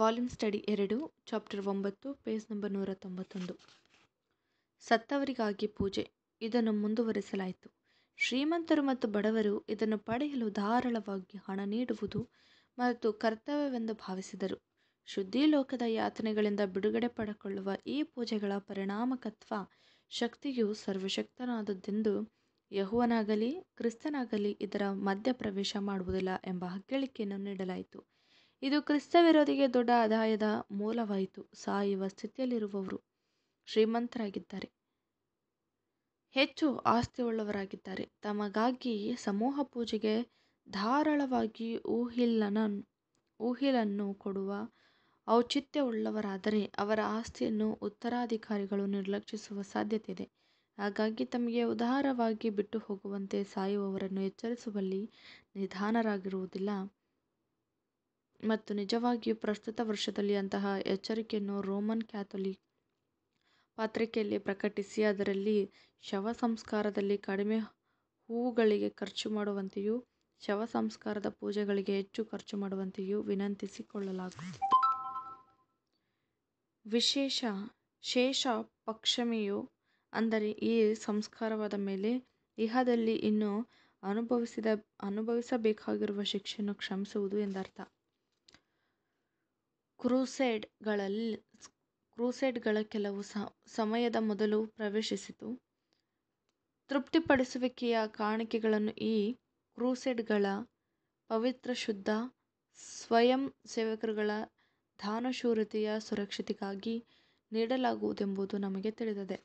Volume study ಎರಡು chapter ಒಂಬತ್ತು page number ನೂರ ತೊಂಬತ್ತೊಂದು ಸತ್ತವರಿಗಾಗಿ ಪೂಜೆ ಇದನ್ನು ಮುಂದುವರೆಸಲಾಯಿತು ಶ್ರೀಮಂತರು ಮತ್ತು ಬಡವರು ಇದನ್ನು ಪಡೆಯಲು ಧಾರಾಳವಾಗಿ ಹಣ ನೀಡುವುದು ಮತ್ತು ಕರ್ತವ್ಯವೆಂದು ಭಾವಿಸಿದರು ಶುದ್ಧಿ ಲೋಕದ ಯಾತನೆಗಳಿಂದ ಬಿಡುಗಡೆ ಪಡೆಕೊಳ್ಳುವ ಈ ಪೂಜೆಗಳ ಪರಿಣಾಮಕತ್ವ ಶಕ್ತಿಯು ಸರ್ವಶಕ್ತನಾದದ್ದೆಂದು ಯಹುವನಾಗಲಿ ಕ್ರಿಸ್ತನಾಗಲಿ ಇದರ ಮಧ್ಯಪ್ರವೇಶ ಮಾಡುವುದಿಲ್ಲ ಎಂಬ ಹೇಳಿಕೆಯನ್ನು ನೀಡಲಾಯಿತು ಇದು ಕ್ರಿಸ್ತ ವಿರೋಧಿಗೆ ದೊಡ್ಡ ಆದಾಯದ ಮೂಲವಾಯಿತು ಸಾಯುವ ಸ್ಥಿತಿಯಲ್ಲಿರುವವರು ಶ್ರೀಮಂತರಾಗಿದ್ದಾರೆ ಹೆಚ್ಚು ಉಳ್ಳವರಾಗಿದ್ದಾರೆ ತಮಗಾಗಿ ಸಮೂಹ ಪೂಜೆಗೆ ಧಾರಾಳವಾಗಿ ಊಹಿಲ್ಲನ ಊಹಿಲನ್ನು ಕೊಡುವ ಔಚಿತ್ಯವುಳ್ಳವರಾದರೆ ಅವರ ಆಸ್ತಿಯನ್ನು ಉತ್ತರಾಧಿಕಾರಿಗಳು ನಿರ್ಲಕ್ಷಿಸುವ ಸಾಧ್ಯತೆ ಇದೆ ಹಾಗಾಗಿ ತಮಗೆ ಉದಾರವಾಗಿ ಬಿಟ್ಟು ಹೋಗುವಂತೆ ಸಾಯುವವರನ್ನು ಎಚ್ಚರಿಸುವಲ್ಲಿ ನಿಧಾನರಾಗಿರುವುದಿಲ್ಲ ಮತ್ತು ನಿಜವಾಗಿಯೂ ಪ್ರಸ್ತುತ ವರ್ಷದಲ್ಲಿ ಅಂತಹ ಎಚ್ಚರಿಕೆಯನ್ನು ರೋಮನ್ ಕ್ಯಾಥೊಲಿಕ್ ಪತ್ರಿಕೆಯಲ್ಲಿ ಪ್ರಕಟಿಸಿ ಅದರಲ್ಲಿ ಶವ ಸಂಸ್ಕಾರದಲ್ಲಿ ಕಡಿಮೆ ಹೂವುಗಳಿಗೆ ಖರ್ಚು ಮಾಡುವಂತೆಯೂ ಶವ ಸಂಸ್ಕಾರದ ಪೂಜೆಗಳಿಗೆ ಹೆಚ್ಚು ಖರ್ಚು ಮಾಡುವಂತೆಯೂ ವಿನಂತಿಸಿಕೊಳ್ಳಲಾಗುತ್ತದೆ ವಿಶೇಷ ಶೇಷ ಪಕ್ಷಮೆಯು ಅಂದರೆ ಈ ಸಂಸ್ಕಾರವಾದ ಮೇಲೆ ಇಹದಲ್ಲಿ ಇನ್ನು ಅನುಭವಿಸಿದ ಅನುಭವಿಸಬೇಕಾಗಿರುವ ಶಿಕ್ಷೆಯನ್ನು ಕ್ಷಮಿಸುವುದು ಎಂದರ್ಥ ಕ್ರೂಸೇಡ್ಗಳಲ್ಲಿ ಕ್ರೂಸೇಡ್ಗಳ ಕೆಲವು ಸಮಯದ ಮೊದಲು ಪ್ರವೇಶಿಸಿತು ತೃಪ್ತಿಪಡಿಸುವಿಕೆಯ ಕಾಣಿಕೆಗಳನ್ನು ಈ ಕ್ರೂಸೇಡ್ಗಳ ಪವಿತ್ರ ಶುದ್ಧ ಸ್ವಯಂ ಸೇವಕರುಗಳ ದಾನಶೂರತೆಯ ಸುರಕ್ಷತೆಗಾಗಿ ನೀಡಲಾಗುವುದೆಂಬುದು ನಮಗೆ ತಿಳಿದಿದೆ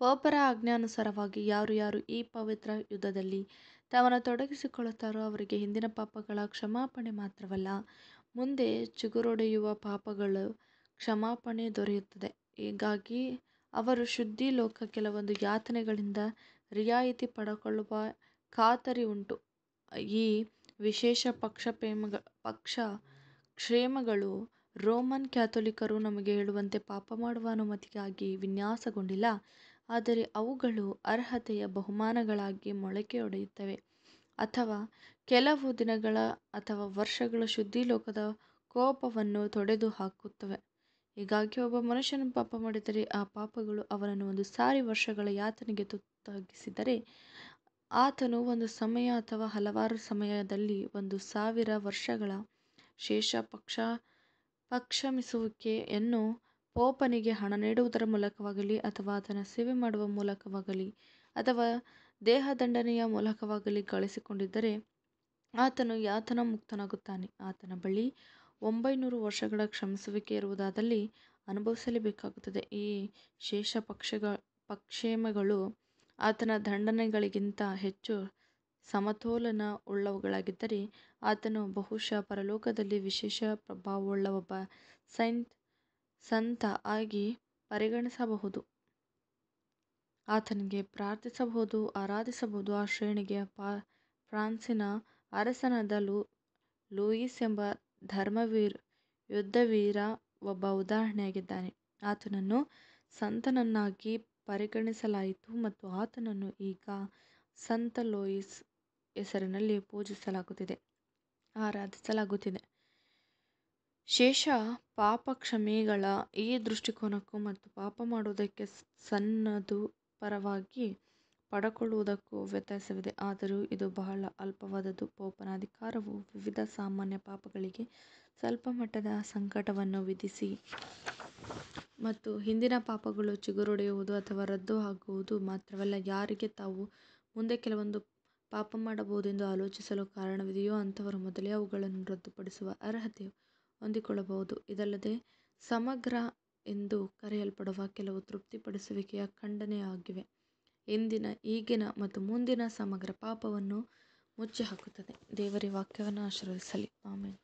ಪೋಪರ ಆಜ್ಞಾನುಸಾರವಾಗಿ ಯಾರು ಯಾರು ಈ ಪವಿತ್ರ ಯುದ್ಧದಲ್ಲಿ ತಮ್ಮನ್ನು ತೊಡಗಿಸಿಕೊಳ್ಳುತ್ತಾರೋ ಅವರಿಗೆ ಹಿಂದಿನ ಪಾಪಗಳ ಕ್ಷಮಾಪಣೆ ಮಾತ್ರವಲ್ಲ ಮುಂದೆ ಚಿಗುರೊಡೆಯುವ ಪಾಪಗಳು ಕ್ಷಮಾಪಣೆ ದೊರೆಯುತ್ತದೆ ಹೀಗಾಗಿ ಅವರು ಶುದ್ಧಿ ಲೋಕ ಕೆಲವೊಂದು ಯಾತನೆಗಳಿಂದ ರಿಯಾಯಿತಿ ಪಡೆಕೊಳ್ಳುವ ಖಾತರಿ ಉಂಟು ಈ ವಿಶೇಷ ಪಕ್ಷ ಪ್ರೇಮ ಪಕ್ಷ ಕ್ಷೇಮಗಳು ರೋಮನ್ ಕ್ಯಾಥೋಲಿಕರು ನಮಗೆ ಹೇಳುವಂತೆ ಪಾಪ ಮಾಡುವ ಅನುಮತಿಗಾಗಿ ವಿನ್ಯಾಸಗೊಂಡಿಲ್ಲ ಆದರೆ ಅವುಗಳು ಅರ್ಹತೆಯ ಬಹುಮಾನಗಳಾಗಿ ಮೊಳಕೆಯೊಡೆಯುತ್ತವೆ ಅಥವಾ ಕೆಲವು ದಿನಗಳ ಅಥವಾ ವರ್ಷಗಳ ಶುದ್ಧಿ ಲೋಕದ ಕೋಪವನ್ನು ತೊಡೆದು ಹಾಕುತ್ತವೆ ಹೀಗಾಗಿ ಒಬ್ಬ ಮನುಷ್ಯನು ಪಾಪ ಮಾಡಿದರೆ ಆ ಪಾಪಗಳು ಅವನನ್ನು ಒಂದು ಸಾರಿ ವರ್ಷಗಳ ಯಾತನೆಗೆ ತುತ್ತಾಗಿಸಿದರೆ ಆತನು ಒಂದು ಸಮಯ ಅಥವಾ ಹಲವಾರು ಸಮಯದಲ್ಲಿ ಒಂದು ಸಾವಿರ ವರ್ಷಗಳ ಶೇಷ ಪಕ್ಷ ಪಕ್ಷಮಿಸುವಿಕೆಯನ್ನು ಪೋಪನಿಗೆ ಹಣ ನೀಡುವುದರ ಮೂಲಕವಾಗಲಿ ಅಥವಾ ಆತನ ಸೇವೆ ಮಾಡುವ ಮೂಲಕವಾಗಲಿ ಅಥವಾ ದಂಡನೆಯ ಮೂಲಕವಾಗಲಿ ಗಳಿಸಿಕೊಂಡಿದ್ದರೆ ಆತನು ಯಾತನ ಮುಕ್ತನಾಗುತ್ತಾನೆ ಆತನ ಬಳಿ ಒಂಬೈನೂರು ವರ್ಷಗಳ ಕ್ಷಮಿಸುವಿಕೆ ಇರುವುದಾದಲ್ಲಿ ಅನುಭವಿಸಲೇಬೇಕಾಗುತ್ತದೆ ಈ ಶೇಷ ಪಕ್ಷಗಳ ಪಕ್ಷೇಮಗಳು ಆತನ ದಂಡನೆಗಳಿಗಿಂತ ಹೆಚ್ಚು ಸಮತೋಲನ ಉಳ್ಳವುಗಳಾಗಿದ್ದರೆ ಆತನು ಬಹುಶಃ ಪರಲೋಕದಲ್ಲಿ ವಿಶೇಷ ಪ್ರಭಾವವುಳ್ಳ ಒಬ್ಬ ಸೈಂತ್ ಸಂತ ಆಗಿ ಪರಿಗಣಿಸಬಹುದು ಆತನಿಗೆ ಪ್ರಾರ್ಥಿಸಬಹುದು ಆರಾಧಿಸಬಹುದು ಆ ಶ್ರೇಣಿಗೆ ಪಾ ಫ್ರಾನ್ಸಿನ ಅರಸನಾದ ಲೂ ಲೂಯಿಸ್ ಎಂಬ ಧರ್ಮವೀರ್ ಯುದ್ಧವೀರ ಒಬ್ಬ ಉದಾಹರಣೆಯಾಗಿದ್ದಾನೆ ಆತನನ್ನು ಸಂತನನ್ನಾಗಿ ಪರಿಗಣಿಸಲಾಯಿತು ಮತ್ತು ಆತನನ್ನು ಈಗ ಸಂತ ಲೋಯಿಸ್ ಹೆಸರಿನಲ್ಲಿ ಪೂಜಿಸಲಾಗುತ್ತಿದೆ ಆರಾಧಿಸಲಾಗುತ್ತಿದೆ ಶೇಷ ಪಾಪ ಕ್ಷಮೆಗಳ ಈ ದೃಷ್ಟಿಕೋನಕ್ಕೂ ಮತ್ತು ಪಾಪ ಮಾಡುವುದಕ್ಕೆ ಸನ್ನದು ಪರವಾಗಿ ಪಡಕೊಳ್ಳುವುದಕ್ಕೂ ವ್ಯತ್ಯಾಸವಿದೆ. ಆದರೂ ಇದು ಬಹಳ ಅಲ್ಪವಾದದ್ದು. ಪೋಪನ ಅಧಿಕಾರವು ವಿವಿಧ ಸಾಮಾನ್ಯ ಪಾಪಗಳಿಗೆ ಸ್ವಲ್ಪಮಟ್ಟದ ಸಂಕಟವನ್ನು ವಿಧಿಸಿ ಮತ್ತು ಹಿಂದಿನ ಪಾಪಗಳು ಚಿಗುರೊಡೆಯುವುದು ಅಥವಾ ರದ್ದು ಆಗುವುದು ಮಾತ್ರವಲ್ಲ, ಯಾರಿಗೆ ತಾವು ಮುಂದೆ ಕೆಲವೊಂದು ಪಾಪ ಮಾಡಬಹುದೆಂದು ಆಲೋಚಿಸಲು ಕಾರಣವಿದೆಯೋ ಅಂಥವರು ಮೊದಲೇ ಅವುಗಳನ್ನು ರದ್ದುಪಡಿಸುವ ಅರ್ಹತೆ ಹೊಂದಿಕೊಳ್ಳಬಹುದು. ಇದಲ್ಲದೆ ಸಮಗ್ರ ಎಂದು ಕರೆಯಲ್ಪಡುವ ಕೆಲವು ತೃಪ್ತಿಪಡಿಸುವಿಕೆಯ ಖಂಡನೆಯಾಗಿವೆ ಎಂದಿನ ಈಗಿನ ಮತ್ತು ಮುಂದಿನ ಸಮಗ್ರ ಪಾಪವನ್ನು ಮುಚ್ಚಿಹಾಕುತ್ತದೆ ದೇವರಿ ವಾಕ್ಯವನ್ನು ಆಶ್ರಯಿಸಲಿ ಆಮೇನ್